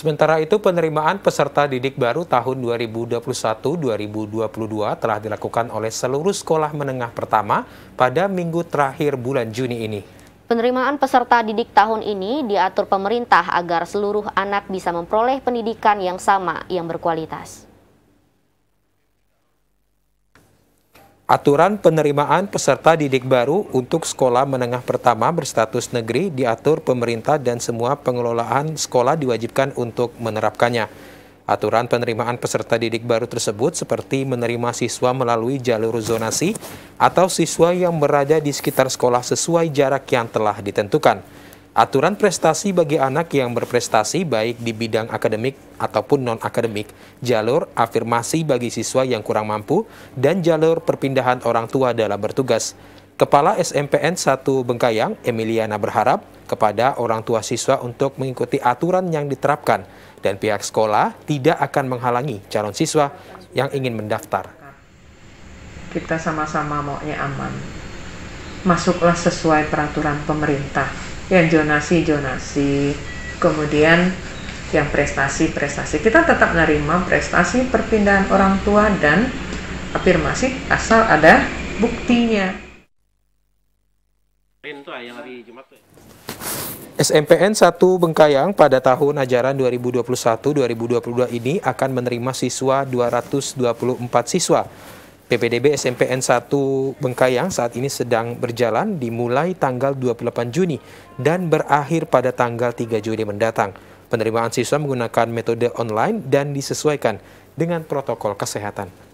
Sementara itu, penerimaan peserta didik baru tahun 2021-2022 telah dilakukan oleh seluruh sekolah menengah pertama pada minggu terakhir bulan Juni ini. Penerimaan peserta didik tahun ini diatur pemerintah agar seluruh anak bisa memperoleh pendidikan yang sama, yang berkualitas. Aturan penerimaan peserta didik baru untuk sekolah menengah pertama berstatus negeri diatur pemerintah dan semua pengelolaan sekolah diwajibkan untuk menerapkannya. Aturan penerimaan peserta didik baru tersebut seperti menerima siswa melalui jalur zonasi atau siswa yang berada di sekitar sekolah sesuai jarak yang telah ditentukan. Aturan prestasi bagi anak yang berprestasi baik di bidang akademik ataupun non-akademik, jalur afirmasi bagi siswa yang kurang mampu, dan jalur perpindahan orang tua dalam bertugas. Kepala SMPN 1 Bengkayang, Emiliana berharap kepada orang tua siswa untuk mengikuti aturan yang diterapkan dan pihak sekolah tidak akan menghalangi calon siswa yang ingin mendaftar. Kita sama-sama maunya aman. Masuklah sesuai peraturan pemerintah yang jonasi jonasi kemudian yang prestasi prestasi kita tetap menerima prestasi perpindahan orang tua dan afirmasi asal ada buktinya SMPN 1 Bengkayang pada tahun ajaran 2021-2022 ini akan menerima siswa 224 siswa PPDB SMPN 1 Bengkayang saat ini sedang berjalan dimulai tanggal 28 Juni dan berakhir pada tanggal 3 Juli mendatang. Penerimaan siswa menggunakan metode online dan disesuaikan dengan protokol kesehatan.